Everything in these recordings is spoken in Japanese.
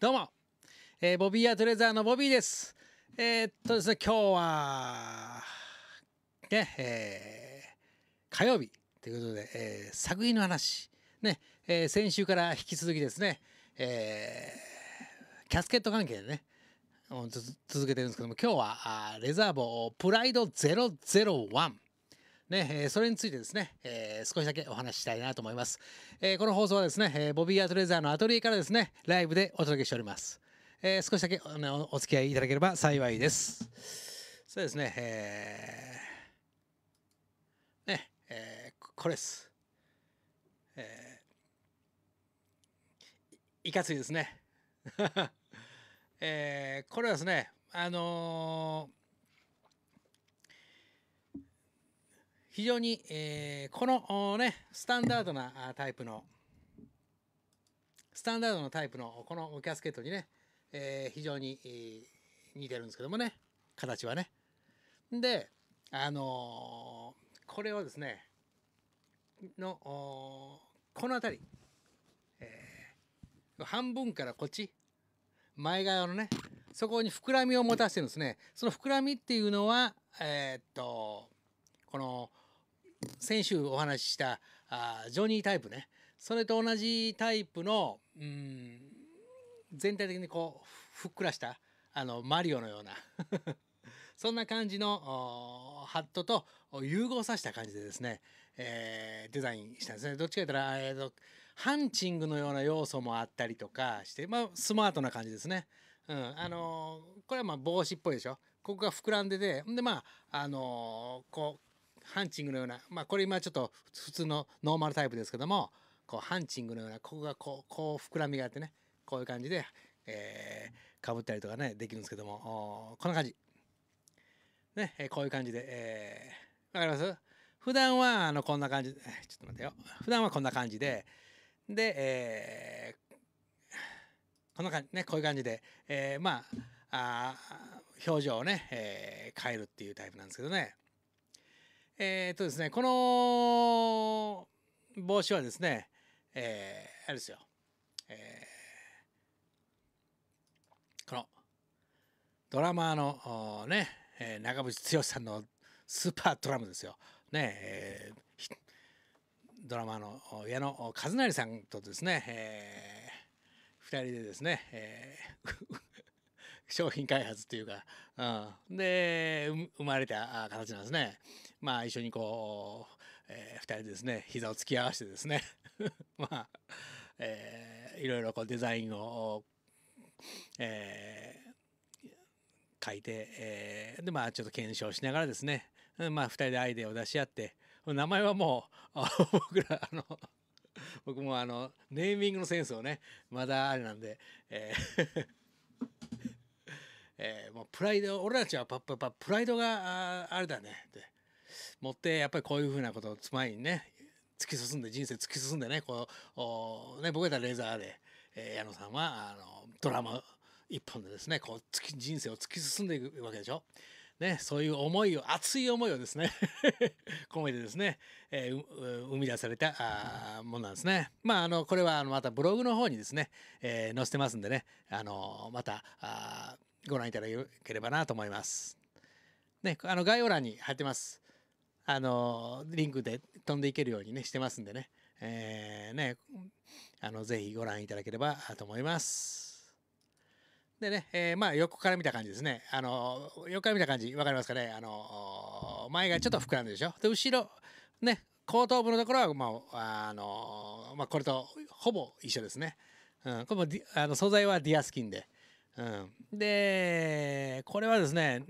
どうも、えー、ボビーアトレザーのボビーです。えー、っとですね、今日は、ね、えー、火曜日ということで、えー、作品の話、ね、えー、先週から引き続きですね、えー、キャスケット関係でね、続けてるんですけども、今日は、あレザーボープライド001。ね、えそれについてですね、え少しだけお話ししたいなと思います。えこの放送はですね、えボビー・アトレザーのアトリエからですね、ライブでお届けしております。え少しだけお付き合いいただければ幸いです。そうですね、えー、ね、えー、これです。えー、いかついですね。えー、これはですね、あのー非常に、えー、このね、スタンダードなタイプの、スタンダードのタイプのこのキャスケットにね、えー、非常に、えー、似てるんですけどもね、形はね。で、あのー、これをですね、の、この辺り、えー、半分からこっち、前側のね、そこに膨らみを持たせてるんですね。その膨らみっていうのは、えー、っと、この先週お話ししたあジョニータイプねそれと同じタイプのうん全体的にこうふっくらしたあのマリオのような そんな感じのハットと融合させた感じでですね、えー、デザインしたんですねどっちか言ったら、えーと、とハンチングのような要素もあったりとかして、まあ、スマートな感じですね。うんあのー、これはまあ帽子っぽいでしょここが膨らんでてでまあ、あのー、こうハンチングのような、まあ、これ今ちょっと普通のノーマルタイプですけどもこうハンチングのようなここがこうこう膨らみがあってねこういう感じで、えー、かぶったりとかねできるんですけどもこんな感じ、ねえこういう感じで、えー、分かります普段はあのこんな感じちょっと待ってよ普段はこんな感じでで、えー、こんな感じねこういう感じで、えー、まああ表情をね、えー、変えるっていうタイプなんですけどねえー、っとですねこの帽子はですねえー、あれですよ、えー、このドラマーのね、えー、長渕剛さんのスーパードラムですよ。ねえー、ドラマーの矢野和成さんとですね、えー、2人でですね、えー 商品開発っていうか、うん、で生まれた形なんですね。まあ一緒にこう、えー、2人でですね膝を突き合わせてですね まあ、えー、いろいろこうデザインを、えー、書いて、えー、でまあちょっと検証しながらですね、まあ、2人でアイデアを出し合って名前はもう僕らあの僕もあのネーミングのセンスをねまだあれなんで、えーもうプライド俺たちはやっぱプライドがああれだねって持ってやっぱりこういうふうなことをつまりにね突き進んで人生突き進んでねこうお、ね、僕やったらレーザーで、えー、矢野さんはあのドラマ一本でですねこう突き人生を突き進んでいくわけでしょ。ね、そういう思いを熱い思いをですね 込めてですね、えー、生み出されたあものなんですね。まああのこれはあのまたブログの方にですね、えー、載せてますんでねあのまたあご覧いただければなと思います。ね、あの概要欄に貼ってます。あのリンクで飛んでいけるようにねしてますんでね。えー、ね、あの、ぜひご覧いただければと思います。でね、えー、まあ、横から見た感じですね。あの、横から見た感じ、わかりますかね。あの、前がちょっと膨らんでるでしょ。で、後ろ、ね、後頭部のところは、まあ、あの、まあ、これとほぼ一緒ですね。うん、これもあの素材はディアスキンで、うん、でこれはですね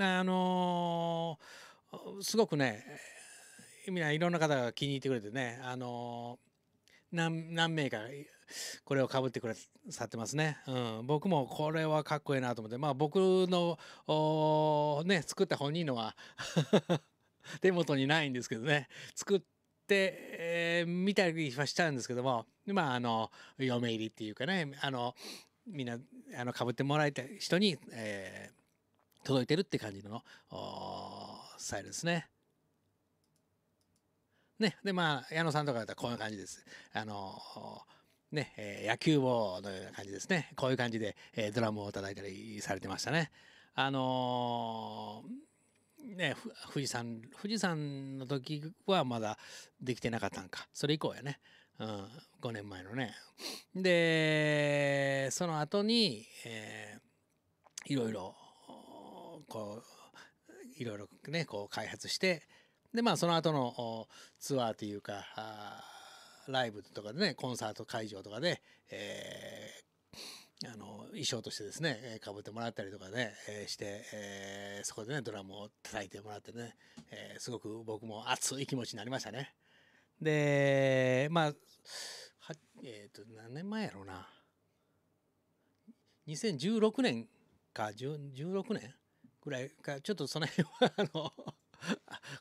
あのー、すごくねいろんな方が気に入ってくれてね、あのー、何名かこれをかぶってくれさってますね、うん、僕もこれはかっこいいなと思ってまあ僕のね作った本人のは 手元にないんですけどね作ってみえー、見たりはしたんですけどもまああの嫁入りっていうかねあのみんなあのってもらいたい人に、えー、届いてるって感じのスタイルですね。ね、でまあ矢野さんとかだったらこういう感じです。あのね、えー、野球帽のような感じですね。こういう感じで、えー、ドラムを叩いたりされてましたね。あのー、ね、富士山、富士山の時はまだできてなかったんか。それ以降やね。うん、5年前のね。でその後に、えー、いろいろこういろいろねこう開発してでまあその後のツアーというかライブとかでねコンサート会場とかで、えー、あの衣装としてですねかぶってもらったりとかね、えして、えー、そこでねドラムを叩いてもらってね、えー、すごく僕も熱い気持ちになりましたね。でまあはえっ、ー、と何年前やろうな2016年か16年ぐらいかちょっとその辺はあの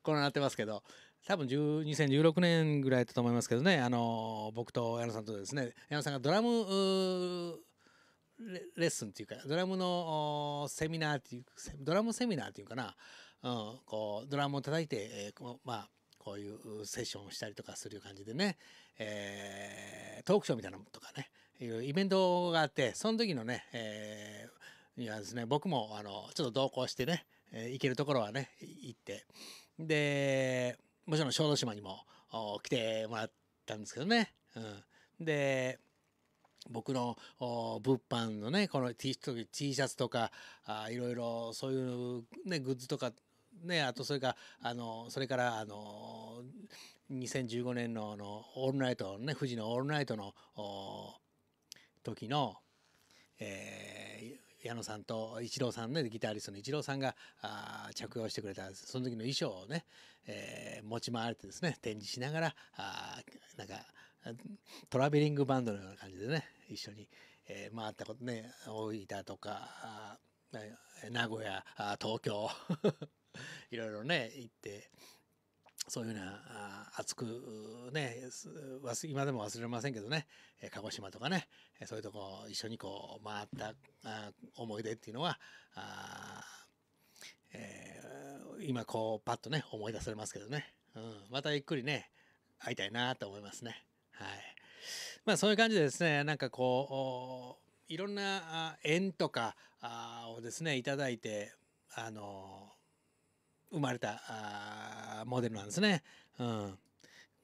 このなってますけど多分2016年ぐらいだと思いますけどねあの僕と矢野さんとですね矢野さんがドラムレッスンっていうかドラムのセミナーっていうドラムセミナーっていうかな、うん、こうドラムを叩いて、えー、まあこういうセッションをしたりとかする感じでね、えー、トークショーみたいなのとかねいうイベントがあってその時のね、えー、にはですね僕もあのちょっと同行してね、えー、行けるところはね行ってでもちろん小豆島にも来てもらったんですけどね、うん、で僕の物販のねこの T, T シャツとかあいろいろそういう、ね、グッズとかね、あとそれからあのそれからあの2015年ののオールナイトね富士のオールナイトの時の、えー、矢野さんとイチローさんねギタリストのイチローさんがあ着用してくれたその時の衣装をね、えー、持ち回れてですね展示しながらあなんかトラベリングバンドのような感じでね一緒に、えー、回ったことね大分とか名古屋東京いろいろね行ってそういうような熱くね今でも忘れませんけどね鹿児島とかねそういうとこ一緒にこう回った思い出っていうのはえー、今こうパッとね思い出されますけどね、うん、またゆっくりね会いたいなと思いますねはいまあそういう感じでですねなんかこういろんな縁とかをですねいただいてあの生まれたあモデルなんですね。うん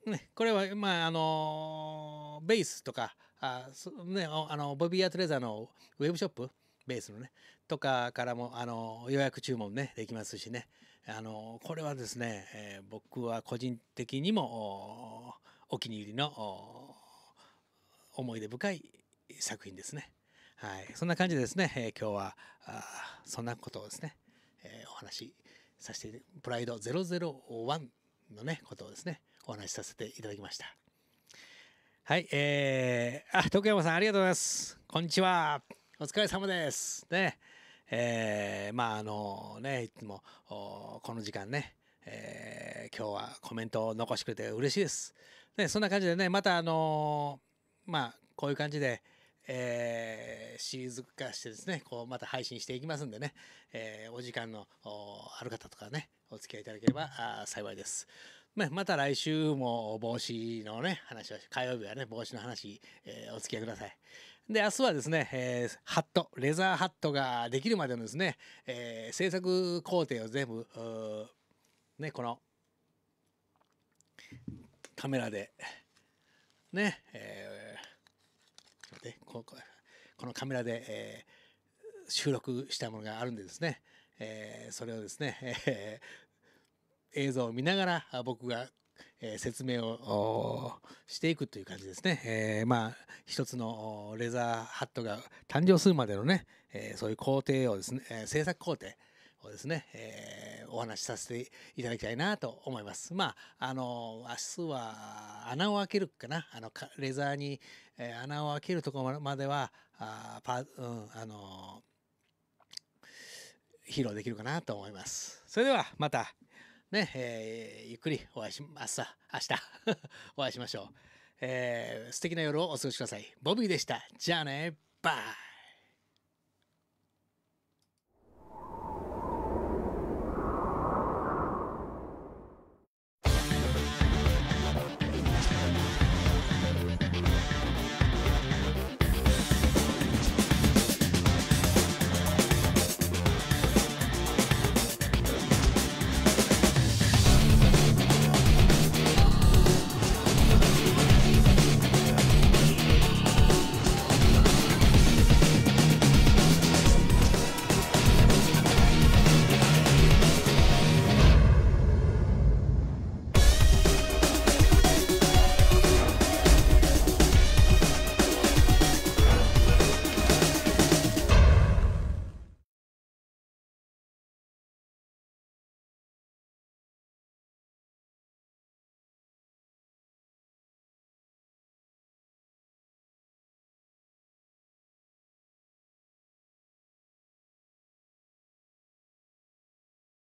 ね、これは、まああのベースとかあ、ね、あのボビー・ア・トレザーのウェブショップベースのねとかからも、あの予約注文ねできますしね、あのこれはですね、えー、僕は個人的にもお気に入りの思い出深い作品ですね。はい、そんな感じでですね、えー、今日はあそんなことをですね、えー、お話しさしてプライド001のねことをですねお話しさせていただきましたはいえー、あ徳山さんありがとうございますこんにちはお疲れ様ですねえー、まああのねいつもこの時間ねえー、今日はコメントを残してくれて嬉しいです。ね、そんな感じでね、またあのー、まあ、こういう感じで、えー、シリーズ化してですね、こう、また配信していきますんでね、えー、お時間のある方とかね、お付き合いいただければ幸いです。ね、また来週も帽子のね、話を、火曜日はね、帽子の話、えー、お付き合いください。で、明日はですね、えー、ハット、レザーハットができるまでのですね、えー、制作工程を全部、ね、この、カメラで、ね、えーねこのカメラで、えー、収録したものがあるんでですね、えー、それをですね、えー、映像を見ながら僕が、えー、説明をしていくという感じですね、えー、まあ一つのレザーハットが誕生するまでのね、えー、そういう工程をですね、えー、制作工程をですね、えー、お話しさせていただきたいなと思います。まあ、あの、明日は穴を開けるかな、あの、レザーに、えー、穴を開けるところまでは、あパ、うん、あの披露できるかなと思います。それではまた、ね、えー、ゆっくりお会いし、すあ明日お会いしましょう。えー、素敵な夜をお過ごしください。ボビーでした。じゃあね、バイ